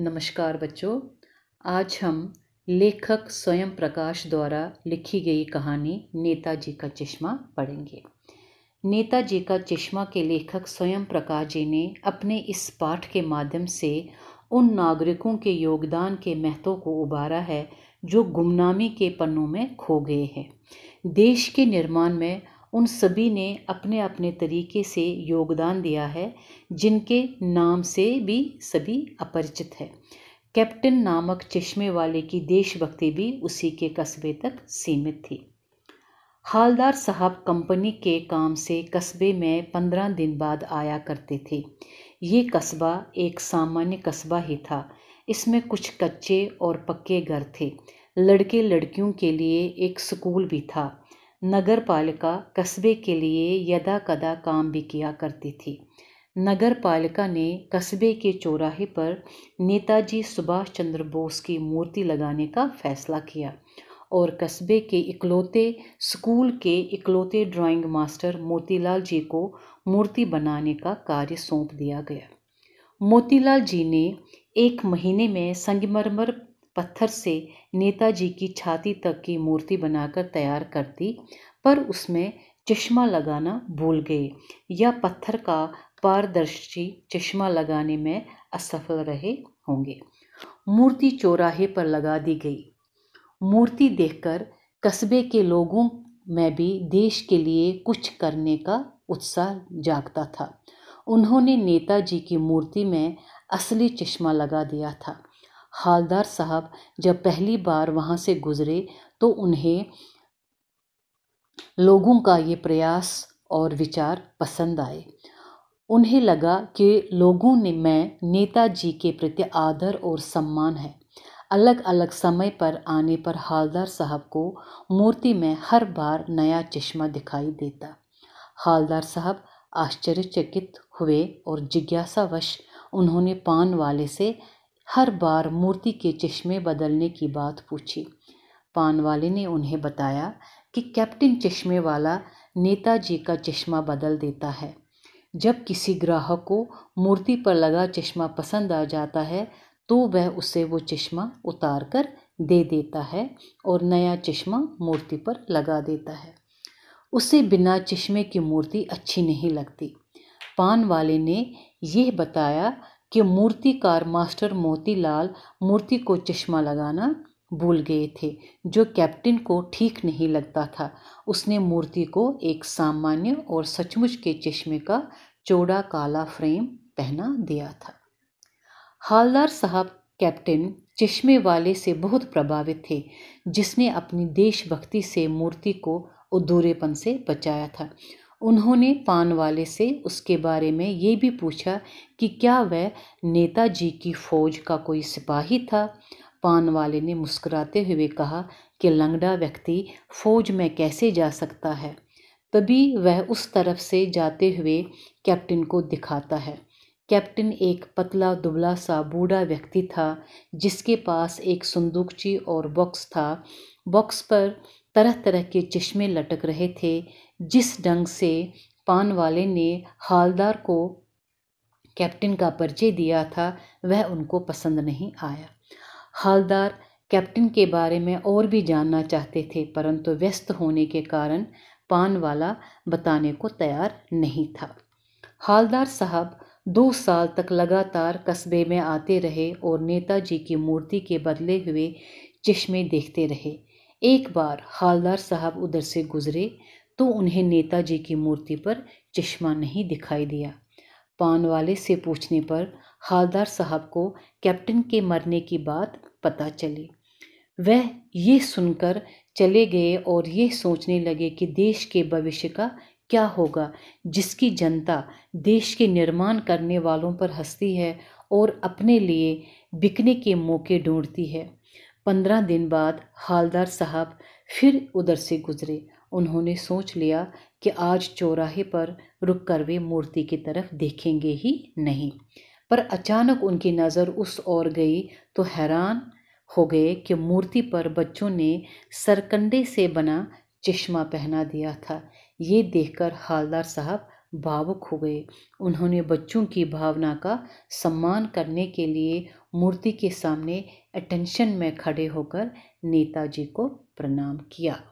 नमस्कार बच्चों आज हम लेखक स्वयं प्रकाश द्वारा लिखी गई कहानी नेताजी का चश्मा पढ़ेंगे नेताजी का चश्मा के लेखक स्वयं प्रकाश जी ने अपने इस पाठ के माध्यम से उन नागरिकों के योगदान के महत्व को उबारा है जो गुमनामी के पन्नों में खो गए हैं देश के निर्माण में उन सभी ने अपने अपने तरीके से योगदान दिया है जिनके नाम से भी सभी अपरिचित है कैप्टन नामक चश्मे वाले की देशभक्ति भी उसी के कस्बे तक सीमित थी हालदार साहब कंपनी के काम से कस्बे में पंद्रह दिन बाद आया करते थे ये कस्बा एक सामान्य कस्बा ही था इसमें कुछ कच्चे और पक्के घर थे लड़के लड़कियों के लिए एक स्कूल भी था नगर पालिका कस्बे के लिए यदा कदा काम भी किया करती थी नगर पालिका ने कस्बे के चौराहे पर नेताजी सुभाष चंद्र बोस की मूर्ति लगाने का फैसला किया और कस्बे के इकलौते स्कूल के इकलौते ड्राइंग मास्टर मोतीलाल जी को मूर्ति बनाने का कार्य सौंप दिया गया मोतीलाल जी ने एक महीने में संगमरमर पत्थर से नेताजी की छाती तक की मूर्ति बनाकर तैयार करती पर उसमें चश्मा लगाना भूल गए या पत्थर का पारदर्शी चश्मा लगाने में असफल रहे होंगे मूर्ति चौराहे पर लगा दी गई मूर्ति देखकर कस्बे के लोगों में भी देश के लिए कुछ करने का उत्साह जागता था उन्होंने नेताजी की मूर्ति में असली चश्मा लगा दिया था हालदार साहब जब पहली बार वहाँ से गुज़रे तो उन्हें लोगों का ये प्रयास और विचार पसंद आए उन्हें लगा कि लोगों ने में नेताजी के प्रति आदर और सम्मान है अलग अलग समय पर आने पर हालदार साहब को मूर्ति में हर बार नया चश्मा दिखाई देता हालदार साहब आश्चर्यचकित हुए और जिज्ञासावश उन्होंने पान वाले से हर बार मूर्ति के चश्मे बदलने की बात पूछी पान वाले ने उन्हें बताया कि कैप्टन चश्मे वाला नेताजी का चश्मा बदल देता है जब किसी ग्राहक को मूर्ति पर लगा चश्मा पसंद आ जाता है तो वह उसे वो चश्मा उतार कर दे देता है और नया चश्मा मूर्ति पर लगा देता है उसे बिना चश्मे की मूर्ति अच्छी नहीं लगती पान वाले ने यह बताया कि मूर्तिकार मास्टर मोतीलाल मूर्ति को चश्मा लगाना भूल गए थे जो कैप्टन को ठीक नहीं लगता था उसने मूर्ति को एक सामान्य और सचमुच के चश्मे का चौड़ा काला फ्रेम पहना दिया था हालदार साहब कैप्टन चश्मे वाले से बहुत प्रभावित थे जिसने अपनी देशभक्ति से मूर्ति को अधूरेपन से बचाया था उन्होंने पान वाले से उसके बारे में ये भी पूछा कि क्या वह नेताजी की फ़ौज का कोई सिपाही था पान वाले ने मुस्कुराते हुए कहा कि लंगड़ा व्यक्ति फ़ौज में कैसे जा सकता है तभी वह उस तरफ से जाते हुए कैप्टन को दिखाता है कैप्टन एक पतला दुबला सा बूढ़ा व्यक्ति था जिसके पास एक संदूकची और बॉक्स था बॉक्स पर तरह तरह के चश्मे लटक रहे थे जिस ढंग से पान वाले ने हालदार को कैप्टन का परिचय दिया था वह उनको पसंद नहीं आया हालदार कैप्टन के बारे में और भी जानना चाहते थे परंतु व्यस्त होने के कारण पान वाला बताने को तैयार नहीं था हालदार साहब दो साल तक लगातार कस्बे में आते रहे और नेताजी की मूर्ति के बदले हुए चश्मे देखते रहे एक बार हालदार साहब उधर से गुजरे तो उन्हें नेताजी की मूर्ति पर चश्मा नहीं दिखाई दिया पान वाले से पूछने पर हालदार साहब को कैप्टन के मरने की बात पता चली वह ये सुनकर चले गए और ये सोचने लगे कि देश के भविष्य का क्या होगा जिसकी जनता देश के निर्माण करने वालों पर हंसती है और अपने लिए बिकने के मौके ढूंढती है पंद्रह दिन बाद हालदार साहब फिर उधर से गुजरे उन्होंने सोच लिया कि आज चौराहे पर रुक कर वे मूर्ति की तरफ देखेंगे ही नहीं पर अचानक उनकी नज़र उस ओर गई तो हैरान हो गए कि मूर्ति पर बच्चों ने सरकंडे से बना चश्मा पहना दिया था ये देखकर हालदार साहब भावुक हो गए उन्होंने बच्चों की भावना का सम्मान करने के लिए मूर्ति के सामने अटेंशन में खड़े होकर नेताजी को प्रणाम किया